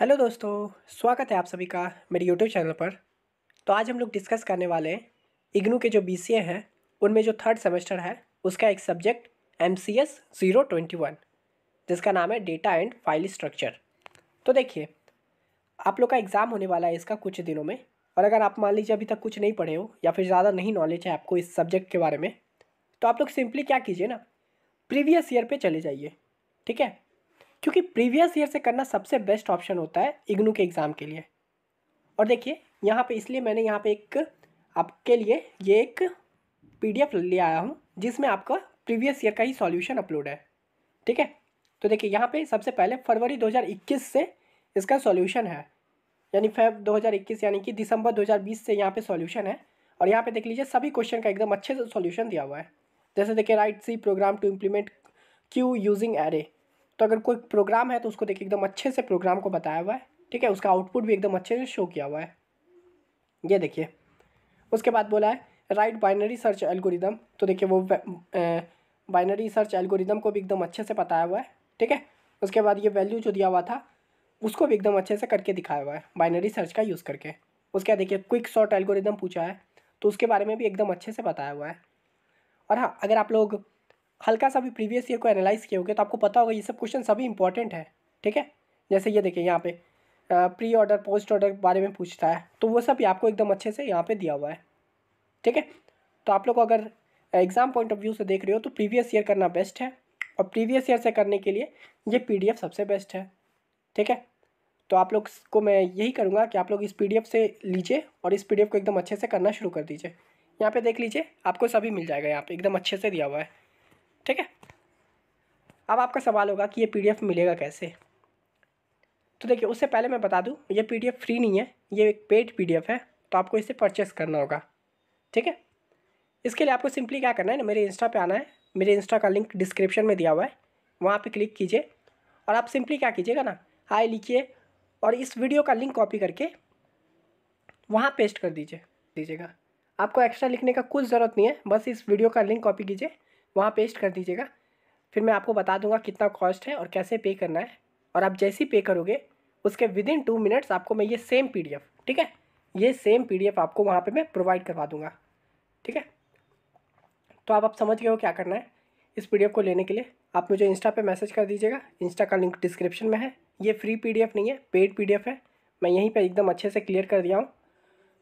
hello दोस्तों स्वागत है आप सभी का मेरे यूट्यूब चैनल पर तो आज हम लोग डिस्कस करने वाले हैं इग्नू के जो बी हैं उनमें जो थर्ड सेमेस्टर है उसका एक subject M C S zero twenty one जिसका नाम है डेटा एंड फाइल स्ट्रक्चर तो देखिए आप लोग का एग्ज़ाम होने वाला है इसका कुछ दिनों में और अगर आप मान लीजिए अभी तक कुछ नहीं पढ़े हो या फिर ज़्यादा नहीं नॉलेज है आपको इस सब्जेक्ट के बारे में तो आप लोग सिंपली क्या कीजिए ना प्रीवियस ईयर पर चले जाइए ठीक है क्योंकि प्रीवियस ईयर से करना सबसे बेस्ट ऑप्शन होता है इग्नू के एग्ज़ाम के लिए और देखिए यहाँ पे इसलिए मैंने यहाँ पे एक आपके लिए ये एक पीडीएफ ले आया हूँ जिसमें आपका प्रीवियस ईयर का ही सॉल्यूशन अपलोड है ठीक है तो देखिए यहाँ पे सबसे पहले फरवरी 2021 से इसका सॉल्यूशन है यानी फेब 2021 यानी कि दिसंबर 2020 से यहाँ पे सॉल्यूशन है और यहाँ पे देख लीजिए सभी क्वेश्चन का एकदम अच्छे से सोल्यूशन दिया हुआ है जैसे देखिए write C program to implement queue using array तो अगर कोई प्रोग्राम है तो उसको देखिए एकदम अच्छे से प्रोग्राम को बताया हुआ है ठीक है उसका आउटपुट भी एकदम अच्छे से शो किया हुआ है ये देखिए उसके बाद बोला है राइट बाइनरी सर्च एल्गोरिदम तो देखिए वो बाइनरी सर्च एल्गोरिदम को भी एकदम अच्छे से बताया हुआ है ठीक है उसके बाद ये वैल्यू जो दिया हुआ था उसको भी एकदम अच्छे से करके दिखाया हुआ है बाइनरी सर्च का यूज़ करके उसके बाद देखिए क्विक शॉर्ट एल्गोरिदम पूछा है तो उसके बारे में भी एकदम अच्छे से बताया हुआ है और हाँ अगर आप लोग हल्का सा भी प्रीवियस ईयर को एनालाइज किए होंगे तो आपको पता होगा ये सब क्वेश्चन सभी इंपॉर्टेंट है ठीक है जैसे ये देखिए यहाँ पे प्री ऑर्डर पोस्ट ऑर्डर के बारे में पूछता है तो वो सब आपको एकदम अच्छे से यहाँ पे दिया हुआ है ठीक है तो आप लोग अगर एग्ज़ाम पॉइंट ऑफ व्यू से देख रहे हो तो प्रीवियस ईयर करना बेस्ट है और प्रीवियस ईयर से करने के लिए ये पी सबसे बेस्ट है ठीक है तो आप लोग को मैं यही करूँगा कि आप लोग इस पी से लीजिए और इस पी को एकदम अच्छे से करना शुरू कर दीजिए यहाँ पर देख लीजिए आपको सभी मिल जाएगा यहाँ पर एकदम अच्छे से दिया हुआ है ठीक है अब आपका सवाल होगा कि ये पीडीएफ मिलेगा कैसे तो देखिए उससे पहले मैं बता दूँ ये पीडीएफ फ्री नहीं है ये एक पेड पीडीएफ है तो आपको इसे परचेस करना होगा ठीक है इसके लिए आपको सिंपली क्या करना है ना मेरे इंस्टा पे आना है मेरे इंस्टा का लिंक डिस्क्रिप्शन में दिया हुआ है वहाँ पे क्लिक कीजिए और आप सिंपली क्या कीजिएगा ना हाय लिखिए और इस वीडियो का लिंक कॉपी करके वहाँ पेस्ट कर दीजिए दीजिएगा आपको एक्स्ट्रा लिखने का कुछ ज़रूरत नहीं है बस इस वीडियो का लिंक कॉपी कीजिए वहाँ पेस्ट कर दीजिएगा फिर मैं आपको बता दूंगा कितना कॉस्ट है और कैसे पे करना है और आप जैसे ही पे करोगे उसके विद इन टू मिनट्स आपको मैं ये सेम पी ठीक है ये सेम पी आपको वहाँ पर मैं प्रोवाइड करवा दूँगा ठीक है तो आप अब समझ गए हो क्या करना है इस पी को लेने के लिए आप मुझे इंस्टा पे मैसेज कर दीजिएगा इंस्टा का लिंक डिस्क्रिप्शन में है ये फ्री पी नहीं है पेड पी है मैं यहीं पर एकदम अच्छे से क्लियर कर दिया हूँ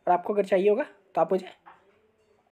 और आपको अगर चाहिए होगा तो आप मुझे